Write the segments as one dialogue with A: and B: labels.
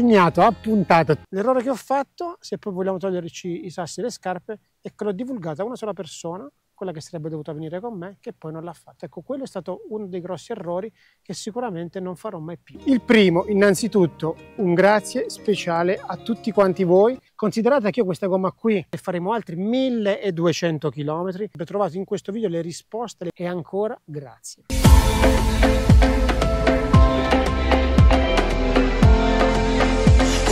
A: segnato, appuntato. L'errore che ho fatto, se poi vogliamo toglierci i sassi e le scarpe, è che l'ho divulgata a una sola persona, quella che sarebbe dovuta venire con me, che poi non l'ha fatta. Ecco, quello è stato uno dei grossi errori che sicuramente non farò mai più. Il primo, innanzitutto, un grazie speciale a tutti quanti voi. Considerate che io questa gomma qui e faremo altri 1200 km. Ho trovato in questo video le risposte e ancora grazie.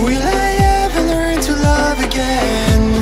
A: Will I ever learn to love again?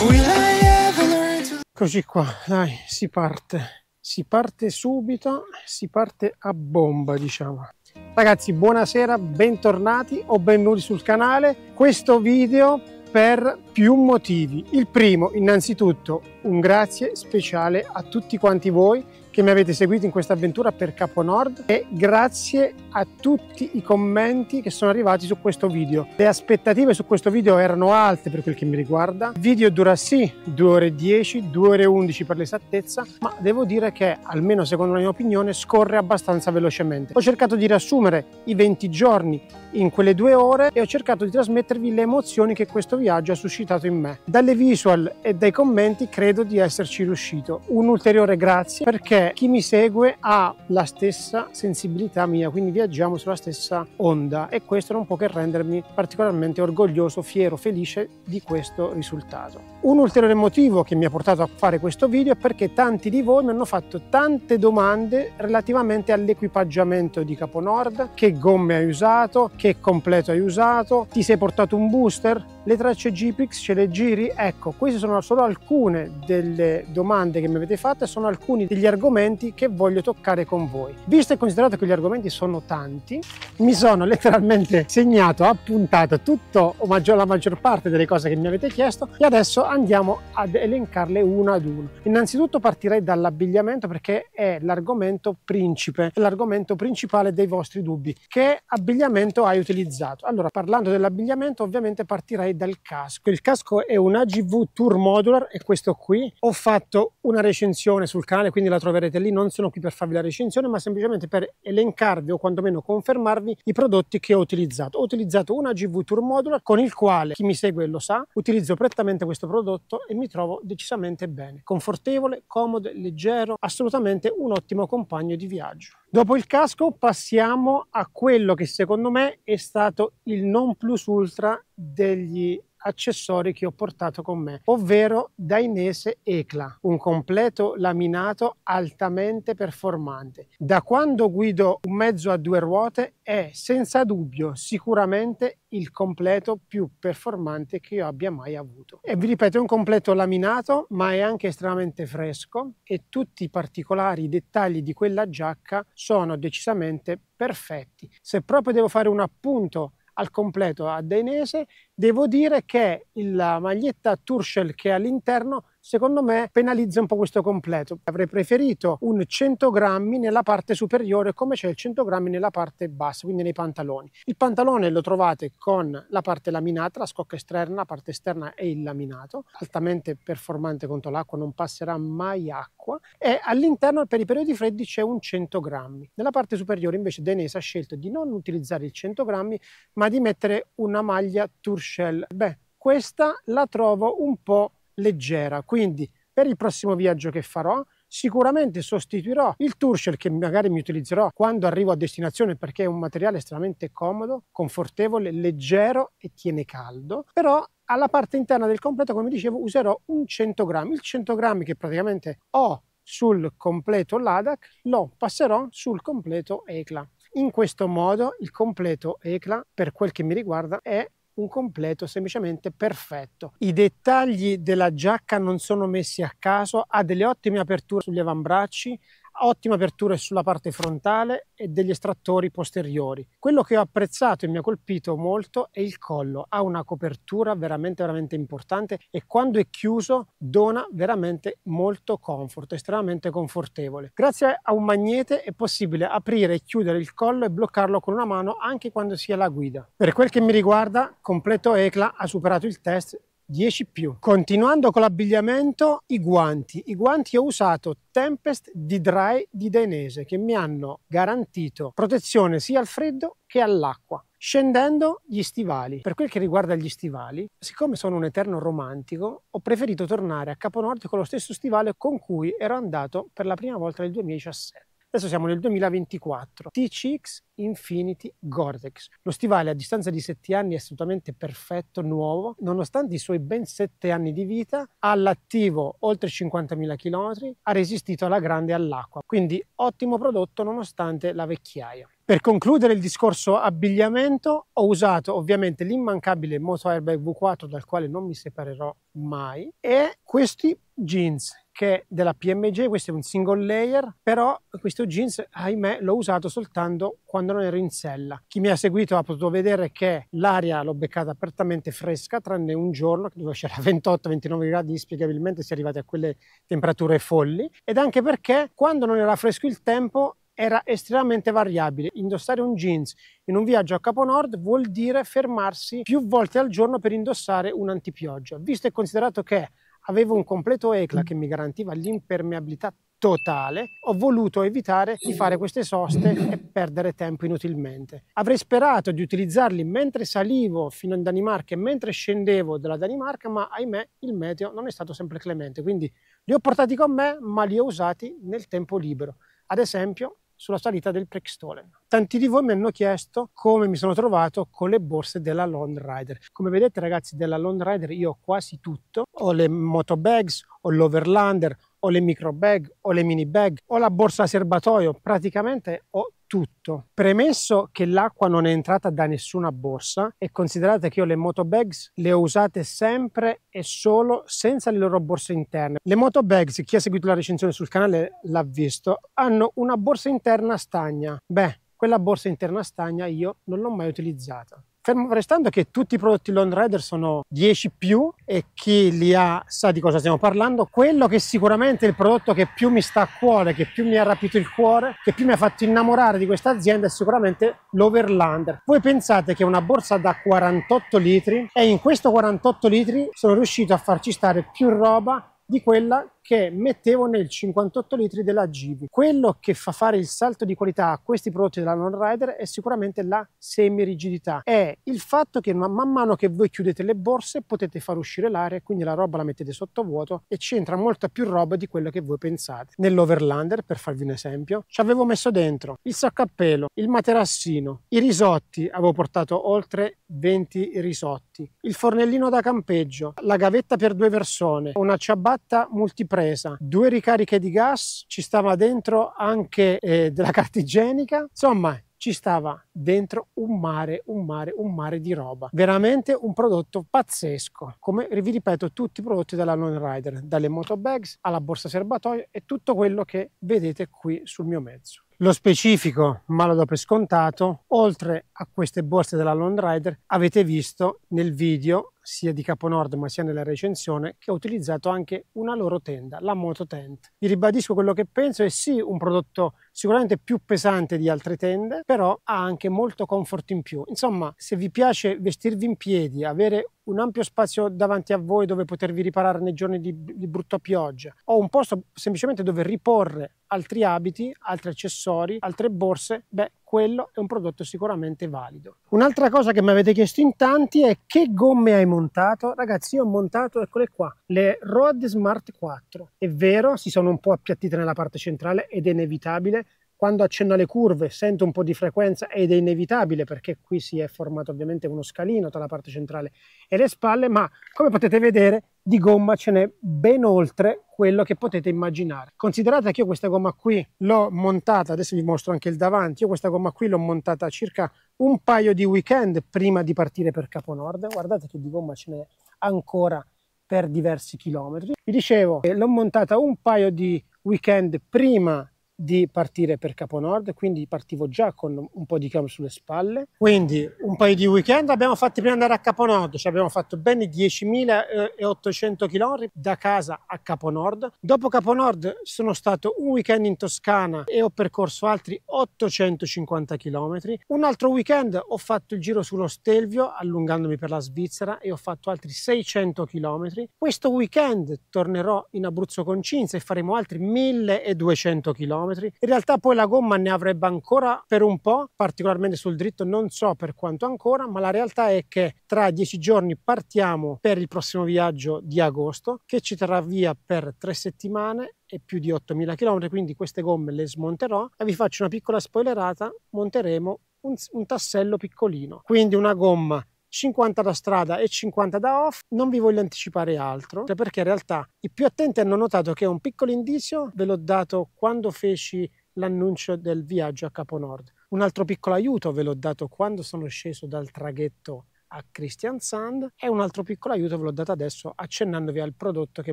A: Will I ever learn to... Eccoci qua, dai, si parte. Si parte subito, si parte a bomba, diciamo. Ragazzi, buonasera, bentornati o benvenuti sul canale. Questo video per più motivi. Il primo, innanzitutto, un grazie speciale a tutti quanti voi che mi avete seguito in questa avventura per Capo Nord e grazie a tutti i commenti che sono arrivati su questo video. Le aspettative su questo video erano alte per quel che mi riguarda. Il video dura sì 2 ore 10, 2 ore 11 per l'esattezza, ma devo dire che, almeno secondo la mia opinione, scorre abbastanza velocemente. Ho cercato di riassumere i 20 giorni in quelle due ore e ho cercato di trasmettervi le emozioni che questo viaggio ha suscitato in me. Dalle visual e dai commenti credo di esserci riuscito. Un ulteriore grazie perché chi mi segue ha la stessa sensibilità mia, quindi vi viaggiamo sulla stessa onda e questo non può che rendermi particolarmente orgoglioso, fiero, felice di questo risultato. Un ulteriore motivo che mi ha portato a fare questo video è perché tanti di voi mi hanno fatto tante domande relativamente all'equipaggiamento di Capo Nord, che gomme hai usato, che completo hai usato, ti sei portato un booster? Le tracce GPX ce le giri? Ecco, queste sono solo alcune delle domande che mi avete fatto e sono alcuni degli argomenti che voglio toccare con voi. Visto e considerato che gli argomenti sono tanti, mi sono letteralmente segnato, appuntato tutto o maggior, la maggior parte delle cose che mi avete chiesto e adesso andiamo ad elencarle una ad una. Innanzitutto partirei dall'abbigliamento perché è l'argomento principe, l'argomento principale dei vostri dubbi. Che abbigliamento hai utilizzato? Allora, parlando dell'abbigliamento, ovviamente partirei dal casco. Il casco è un AGV Tour Modular, è questo qui. Ho fatto una recensione sul canale, quindi la troverete lì. Non sono qui per farvi la recensione, ma semplicemente per elencarvi o quantomeno confermarvi i prodotti che ho utilizzato. Ho utilizzato un AGV Tour Modular con il quale, chi mi segue lo sa, utilizzo prettamente questo prodotto e mi trovo decisamente bene. Confortevole, comodo, leggero, assolutamente un ottimo compagno di viaggio. Dopo il casco passiamo a quello che secondo me è stato il non plus ultra degli accessori che ho portato con me, ovvero Dainese Ecla, un completo laminato altamente performante. Da quando guido un mezzo a due ruote è senza dubbio sicuramente il completo più performante che io abbia mai avuto. E vi ripeto, è un completo laminato, ma è anche estremamente fresco e tutti i particolari, i dettagli di quella giacca sono decisamente perfetti. Se proprio devo fare un appunto al completo a Dainese. Devo dire che la maglietta Turshell che è all'interno secondo me penalizza un po' questo completo. Avrei preferito un 100 grammi nella parte superiore come c'è il 100 grammi nella parte bassa, quindi nei pantaloni. Il pantalone lo trovate con la parte laminata, la scocca esterna, la parte esterna e il laminato, altamente performante contro l'acqua, non passerà mai acqua e all'interno per i periodi freddi c'è un 100 grammi. Nella parte superiore invece Denesa ha scelto di non utilizzare il 100 grammi ma di mettere una maglia Turshell. Beh, questa la trovo un po' leggera. Quindi per il prossimo viaggio che farò sicuramente sostituirò il turshell che magari mi utilizzerò quando arrivo a destinazione perché è un materiale estremamente comodo, confortevole, leggero e tiene caldo, però alla parte interna del completo, come dicevo, userò un 100 grammi. Il 100 grammi che praticamente ho sul completo LADAC lo passerò sul completo ECLA. In questo modo il completo ECLA, per quel che mi riguarda, è un completo semplicemente perfetto. I dettagli della giacca non sono messi a caso, ha delle ottime aperture sugli avambracci, ottime aperture sulla parte frontale e degli estrattori posteriori. Quello che ho apprezzato e mi ha colpito molto è il collo, ha una copertura veramente veramente importante e quando è chiuso dona veramente molto comfort, estremamente confortevole. Grazie a un magnete è possibile aprire e chiudere il collo e bloccarlo con una mano anche quando si è alla guida. Per quel che mi riguarda, completo ECLA ha superato il test 10 più. Continuando con l'abbigliamento, i guanti. I guanti ho usato Tempest di Dry di Dainese che mi hanno garantito protezione sia al freddo che all'acqua. Scendendo gli stivali, per quel che riguarda gli stivali, siccome sono un eterno romantico, ho preferito tornare a Capo Nord con lo stesso stivale con cui ero andato per la prima volta nel 2017. Adesso siamo nel 2024. TCX Infinity Gore-Tex. Lo stivale a distanza di 7 anni è assolutamente perfetto, nuovo, nonostante i suoi ben 7 anni di vita, ha l'attivo oltre 50.000 km, ha resistito alla grande all'acqua, quindi ottimo prodotto nonostante la vecchiaia. Per concludere il discorso abbigliamento ho usato ovviamente l'immancabile Moto Airbag V4 dal quale non mi separerò mai e questi jeans che della PMG, questo è un single layer, però questo jeans ahimè l'ho usato soltanto quando non ero in sella. Chi mi ha seguito ha potuto vedere che l'aria l'ho beccata apertamente fresca, tranne un giorno che dove c'era 28-29 gradi, inspiegabilmente si è arrivati a quelle temperature folli, ed anche perché quando non era fresco il tempo era estremamente variabile. Indossare un jeans in un viaggio a Capo Nord vuol dire fermarsi più volte al giorno per indossare un antipioggia, visto e considerato che avevo un completo ECLA che mi garantiva l'impermeabilità totale, ho voluto evitare di fare queste soste e perdere tempo inutilmente. Avrei sperato di utilizzarli mentre salivo fino in Danimarca e mentre scendevo dalla Danimarca, ma ahimè il meteo non è stato sempre clemente, quindi li ho portati con me, ma li ho usati nel tempo libero. Ad esempio, sulla salita del Prextolen. Tanti di voi mi hanno chiesto come mi sono trovato con le borse della Lone Rider. Come vedete ragazzi della Lone Rider io ho quasi tutto, ho le moto bags, ho l'overlander, ho le micro bag, ho le mini bag, ho la borsa serbatoio, praticamente ho tutto. Premesso che l'acqua non è entrata da nessuna borsa e considerate che io le motobags le ho usate sempre e solo senza le loro borse interne. Le motobags, chi ha seguito la recensione sul canale l'ha visto, hanno una borsa interna stagna. Beh, quella borsa interna stagna io non l'ho mai utilizzata. Fermo restando che tutti i prodotti Lone Rider sono 10 più e chi li ha sa di cosa stiamo parlando, quello che sicuramente è il prodotto che più mi sta a cuore, che più mi ha rapito il cuore, che più mi ha fatto innamorare di questa azienda è sicuramente l'Overlander. Voi pensate che una borsa da 48 litri e in questo 48 litri sono riuscito a farci stare più roba di quella che mettevo nel 58 litri della Givi. Quello che fa fare il salto di qualità a questi prodotti della Non Rider è sicuramente la semirigidità, è il fatto che man mano che voi chiudete le borse potete far uscire l'aria quindi la roba la mettete sotto vuoto e c'entra molta più roba di quello che voi pensate. Nell'Overlander, per farvi un esempio, ci avevo messo dentro il sacco a pelo, il materassino, i risotti, avevo portato oltre 20 risotti, il fornellino da campeggio, la gavetta per due persone, una ciabatta multiple presa, due ricariche di gas, ci stava dentro anche eh, della carta igienica, insomma ci stava dentro un mare, un mare, un mare di roba. Veramente un prodotto pazzesco. Come vi ripeto, tutti i prodotti della Lone Rider, dalle bags alla borsa serbatoio e tutto quello che vedete qui sul mio mezzo. Lo specifico, ma lo do per scontato, oltre a queste borse della Lone Rider, avete visto nel video sia di Caponord ma sia nella recensione, che ho utilizzato anche una loro tenda, la Moto Tent. Vi ribadisco quello che penso, è sì un prodotto sicuramente più pesante di altre tende, però ha anche molto comfort in più. Insomma, se vi piace vestirvi in piedi, avere un ampio spazio davanti a voi dove potervi riparare nei giorni di, di brutta pioggia o un posto semplicemente dove riporre altri abiti, altri accessori, altre borse, beh, quello è un prodotto sicuramente valido. Un'altra cosa che mi avete chiesto in tanti è che gomme hai montato? Ragazzi, io ho montato, eccole qua, le Road Smart 4. È vero, si sono un po' appiattite nella parte centrale ed è inevitabile, quando accenno alle curve sento un po' di frequenza ed è inevitabile perché qui si è formato ovviamente uno scalino tra la parte centrale e le spalle, ma come potete vedere di gomma ce n'è ben oltre quello che potete immaginare. Considerate che io questa gomma qui l'ho montata, adesso vi mostro anche il davanti, io questa gomma qui l'ho montata circa un paio di weekend prima di partire per Capo Nord, guardate che di gomma ce n'è ancora per diversi chilometri. Vi dicevo, l'ho montata un paio di weekend prima di partire per Capo Nord, quindi partivo già con un po' di chilometri sulle spalle. Quindi un paio di weekend abbiamo fatto prima di andare a Caponord, cioè abbiamo fatto ben 10.800 km eh, da casa a Capo Nord. Dopo Capo Nord sono stato un weekend in Toscana e ho percorso altri 850 km. Un altro weekend ho fatto il giro sullo Stelvio allungandomi per la Svizzera e ho fatto altri 600 km. Questo weekend tornerò in Abruzzo con Cinzia e faremo altri 1200 km chilometri. In realtà poi la gomma ne avrebbe ancora per un po', particolarmente sul dritto non so per quanto ancora, ma la realtà è che tra dieci giorni partiamo per il prossimo viaggio di agosto che ci terrà via per tre settimane e più di 8000 km, quindi queste gomme le smonterò e vi faccio una piccola spoilerata, monteremo un, un tassello piccolino, quindi una gomma 50 da strada e 50 da off. Non vi voglio anticipare altro cioè perché in realtà i più attenti hanno notato che un piccolo indizio ve l'ho dato quando feci l'annuncio del viaggio a Capo Nord. Un altro piccolo aiuto ve l'ho dato quando sono sceso dal traghetto a Christian Sand e un altro piccolo aiuto ve l'ho dato adesso accennandovi al prodotto che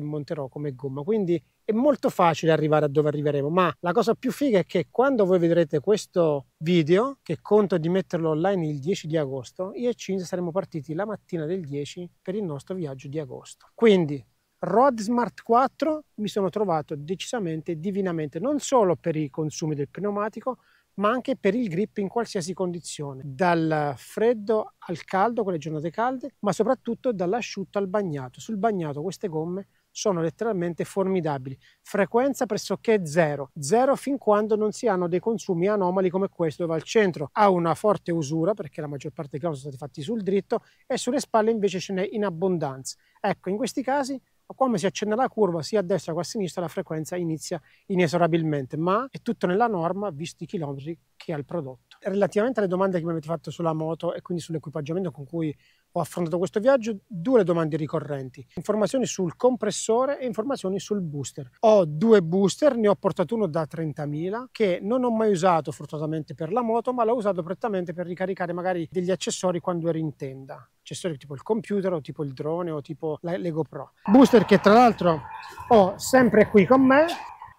A: monterò come gomma. Quindi è molto facile arrivare a dove arriveremo, ma la cosa più figa è che quando voi vedrete questo video, che conto di metterlo online il 10 di agosto, io e Cinzia saremo partiti la mattina del 10 per il nostro viaggio di agosto. Quindi Rod Smart 4 mi sono trovato decisamente divinamente non solo per i consumi del pneumatico ma anche per il grip in qualsiasi condizione, dal freddo al caldo con le giornate calde, ma soprattutto dall'asciutto al bagnato. Sul bagnato queste gomme sono letteralmente formidabili. Frequenza pressoché zero, zero fin quando non si hanno dei consumi anomali come questo, dove al centro ha una forte usura, perché la maggior parte dei clown sono stati fatti sul dritto, e sulle spalle invece ce n'è in abbondanza. Ecco, in questi casi ma come si accende la curva sia a destra che a sinistra la frequenza inizia inesorabilmente, ma è tutto nella norma visto i chilometri che ha il prodotto. Relativamente alle domande che mi avete fatto sulla moto e quindi sull'equipaggiamento con cui ho affrontato questo viaggio due domande ricorrenti, informazioni sul compressore e informazioni sul booster. Ho due booster, ne ho portato uno da 30.000 che non ho mai usato fortunatamente per la moto, ma l'ho usato prettamente per ricaricare magari degli accessori quando ero in tenda accessori tipo il computer o tipo il drone o tipo la, l'Ego Pro. Booster che tra l'altro ho sempre qui con me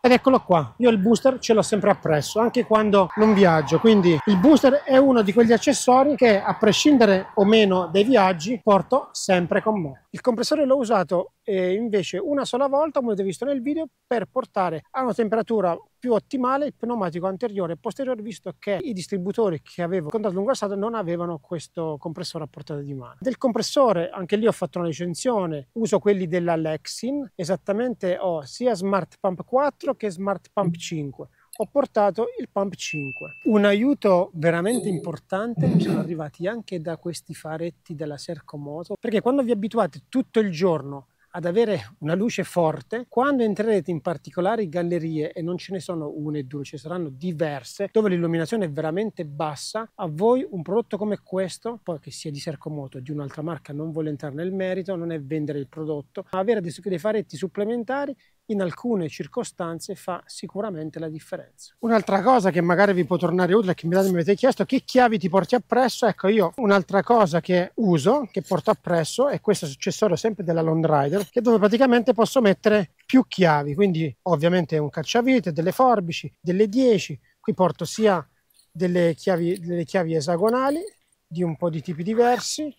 A: ed eccolo qua, io il booster ce l'ho sempre appresso, anche quando non viaggio, quindi il booster è uno di quegli accessori che a prescindere o meno dai viaggi porto sempre con me. Il compressore l'ho usato eh, invece una sola volta, come avete visto nel video, per portare a una temperatura più ottimale il pneumatico anteriore e posteriore visto che i distributori che avevo contato lungo la strada non avevano questo compressore a portata di mano. Del compressore anche lì ho fatto una recensione, uso quelli della Lexin, esattamente ho sia Smart Pump 4 che Smart Pump 5 ho portato il Pump 5. Un aiuto veramente importante mi sono arrivati anche da questi faretti della Sercomoto, perché quando vi abituate tutto il giorno ad avere una luce forte. Quando entrerete in particolari gallerie, e non ce ne sono una e due, ce ne saranno diverse, dove l'illuminazione è veramente bassa, a voi un prodotto come questo, poi che sia di Sercomoto o di un'altra marca, non voglio entrare nel merito, non è vendere il prodotto, ma avere dei faretti supplementari in alcune circostanze fa sicuramente la differenza. Un'altra cosa che magari vi può tornare utile, che mi avete chiesto, che chiavi ti porti appresso? Ecco, io un'altra cosa che uso, che porto appresso, è questo successore sempre della Lone Rider, che dove praticamente posso mettere più chiavi, quindi ovviamente un cacciavite, delle forbici, delle 10, qui porto sia delle chiavi, delle chiavi esagonali di un po' di tipi diversi,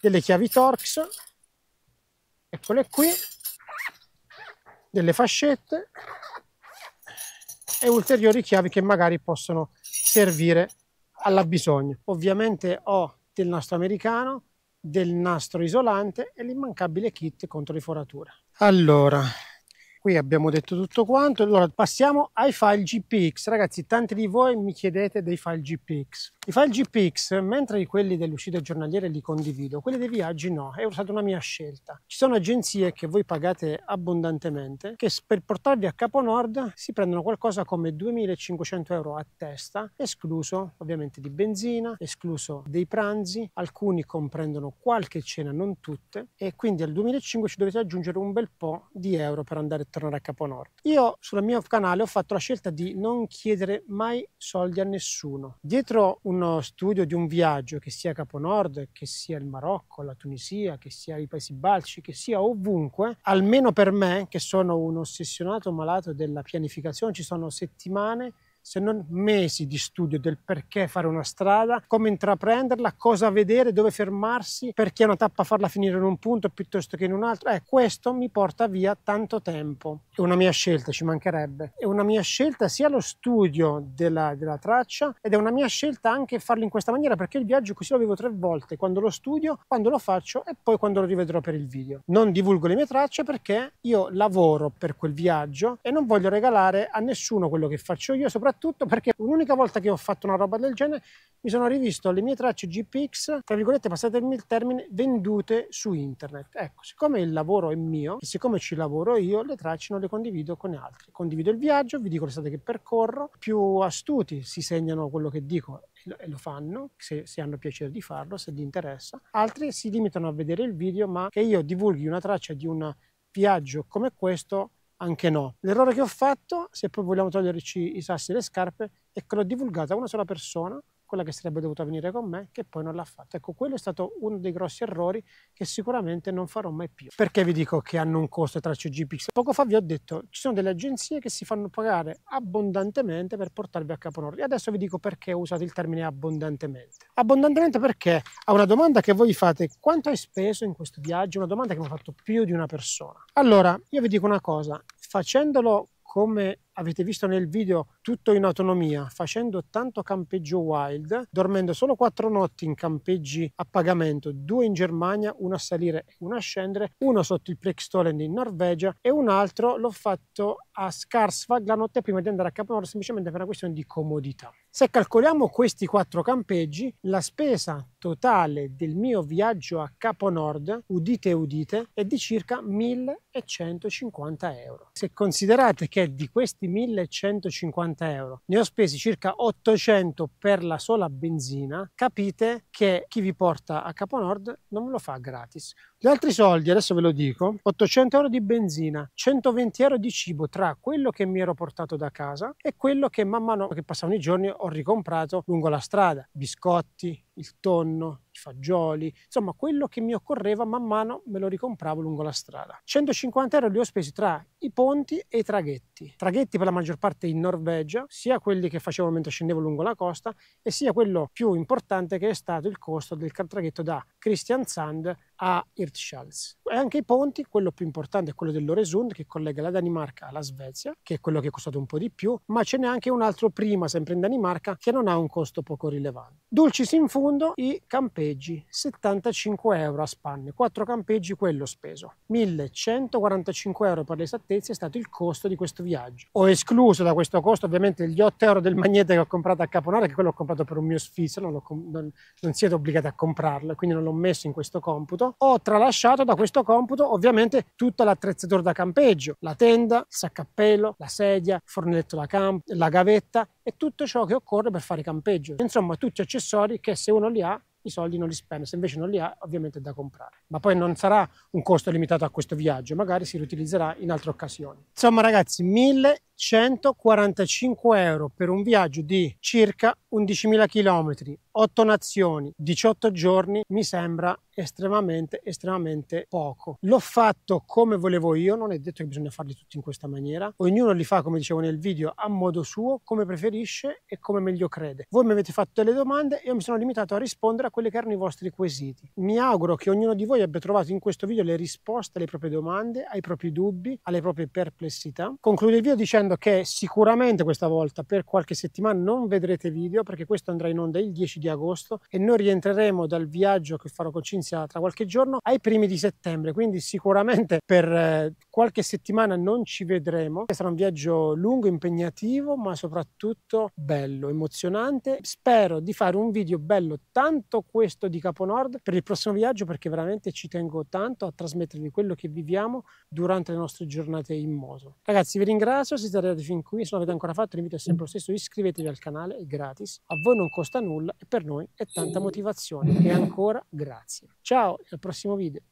A: delle chiavi Torx, eccole qui, delle fascette e ulteriori chiavi che magari possono servire alla bisogno. Ovviamente ho del nastro americano, del nastro isolante e l'immancabile kit contro le forature. Allora, qui abbiamo detto tutto quanto allora passiamo ai file gpx ragazzi tanti di voi mi chiedete dei file gpx i file gpx mentre quelli dell'uscita giornaliere li condivido quelli dei viaggi no è stata una mia scelta ci sono agenzie che voi pagate abbondantemente che per portarvi a capo nord si prendono qualcosa come 2500 euro a testa escluso ovviamente di benzina escluso dei pranzi alcuni comprendono qualche cena non tutte e quindi al 2500 ci dovete aggiungere un bel po' di euro per andare tornare a capo nord. Io sul mio canale ho fatto la scelta di non chiedere mai soldi a nessuno. Dietro uno studio di un viaggio, che sia capo nord, che sia il Marocco, la Tunisia, che sia i Paesi Balci, che sia ovunque, almeno per me, che sono un ossessionato malato della pianificazione, ci sono settimane se non mesi di studio del perché fare una strada, come intraprenderla, cosa vedere, dove fermarsi, perché una tappa farla finire in un punto piuttosto che in un altro. Eh, questo mi porta via tanto tempo. È una mia scelta, ci mancherebbe. È una mia scelta sia lo studio della, della traccia ed è una mia scelta anche farlo in questa maniera perché il viaggio così lo vivo tre volte, quando lo studio, quando lo faccio e poi quando lo rivedrò per il video. Non divulgo le mie tracce perché io lavoro per quel viaggio e non voglio regalare a nessuno quello che faccio io, soprattutto soprattutto perché l'unica volta che ho fatto una roba del genere mi sono rivisto le mie tracce GPX, tra virgolette passatemi il termine, vendute su internet. Ecco, siccome il lavoro è mio e siccome ci lavoro io, le tracce non le condivido con altri. Condivido il viaggio, vi dico le strade che percorro, più astuti si segnano quello che dico e lo fanno, se, se, hanno piacere di farlo, se gli interessa. Altri si limitano a vedere il video, ma che io divulghi una traccia di un viaggio come questo anche no. L'errore che ho fatto, se poi vogliamo toglierci i sassi e le scarpe, è che l'ho divulgata a una sola persona quella che sarebbe dovuta venire con me, che poi non l'ha fatta. Ecco, quello è stato uno dei grossi errori che sicuramente non farò mai più. Perché vi dico che hanno un costo tra CG Poco fa vi ho detto, ci sono delle agenzie che si fanno pagare abbondantemente per portarvi a capo nord. E Adesso vi dico perché usate il termine abbondantemente. Abbondantemente perché a una domanda che voi fate, quanto hai speso in questo viaggio? Una domanda che mi ha fatto più di una persona. Allora, io vi dico una cosa, facendolo come avete visto nel video tutto in autonomia, facendo tanto campeggio wild, dormendo solo quattro notti in campeggi a pagamento, due in Germania, uno a salire e uno a scendere, uno sotto il Plekstolen in Norvegia e un altro l'ho fatto a Skarsvag la notte prima di andare a Caponoro semplicemente per una questione di comodità. Se calcoliamo questi quattro campeggi, la spesa totale del mio viaggio a Capo Nord, udite udite, è di circa 1150 euro. Se considerate che di questi 1150 180 euro. Ne ho spesi circa 800 per la sola benzina. Capite che chi vi porta a Capo Nord non lo fa gratis. Gli altri soldi, adesso ve lo dico, 800 euro di benzina, 120 euro di cibo tra quello che mi ero portato da casa e quello che man mano che passavano i giorni ho ricomprato lungo la strada. Biscotti, il tonno, i fagioli, insomma quello che mi occorreva man mano me lo ricompravo lungo la strada. 150 euro li ho spesi tra i ponti e i traghetti. Traghetti per la maggior parte in Norvegia, sia quelli che facevo mentre scendevo lungo la costa e sia quello più importante che è stato il costo del traghetto da Christian Sand a Hirtshals. E anche i ponti, quello più importante è quello dell'Oresund che collega la Danimarca alla Svezia, che è quello che è costato un po' di più, ma ce n'è anche un altro prima, sempre in Danimarca, che non ha un costo poco rilevante. Dulcis in fondo i campeggi, 75 euro a spanne, 4 campeggi quello speso. 1145 euro per l'esattezza è stato il costo di questo viaggio. Ho escluso da questo costo ovviamente gli 8 euro del magnete che ho comprato a Caponara, che quello ho comprato per un mio sfizio, non, non, non siete obbligati a comprarlo, quindi non l'ho messo in questo computo ho tralasciato da questo computo ovviamente tutta l'attrezzatura da campeggio, la tenda, il saccappello, la sedia, il fornelletto da campo, la gavetta e tutto ciò che occorre per fare campeggio. Insomma, tutti accessori che se uno li ha i soldi non li spende, se invece non li ha ovviamente è da comprare. Ma poi non sarà un costo limitato a questo viaggio, magari si riutilizzerà in altre occasioni. Insomma ragazzi, mille 145 euro per un viaggio di circa 11.000 km, 8 nazioni, 18 giorni, mi sembra estremamente estremamente poco l'ho fatto come volevo io non è detto che bisogna farli tutti in questa maniera ognuno li fa come dicevo nel video a modo suo come preferisce e come meglio crede voi mi avete fatto delle domande e io mi sono limitato a rispondere a quelli che erano i vostri quesiti mi auguro che ognuno di voi abbia trovato in questo video le risposte alle proprie domande ai propri dubbi alle proprie perplessità concludo il video dicendo dicendo che sicuramente questa volta per qualche settimana non vedrete video perché questo andrà in onda il 10 di agosto e noi rientreremo dal viaggio che farò con Cinzia tra qualche giorno ai primi di settembre, quindi sicuramente per eh, qualche settimana non ci vedremo. Sarà un viaggio lungo, impegnativo, ma soprattutto bello, emozionante. Spero di fare un video bello tanto questo di Caponord per il prossimo viaggio perché veramente ci tengo tanto a trasmettervi quello che viviamo durante le nostre giornate in moto. Ragazzi, vi ringrazio, siete arrivati fin qui, se non avete ancora fatto l'invito è sempre lo stesso, iscrivetevi al canale, è gratis, a voi non costa nulla e per noi è tanta motivazione e ancora grazie. Ciao, al prossimo video.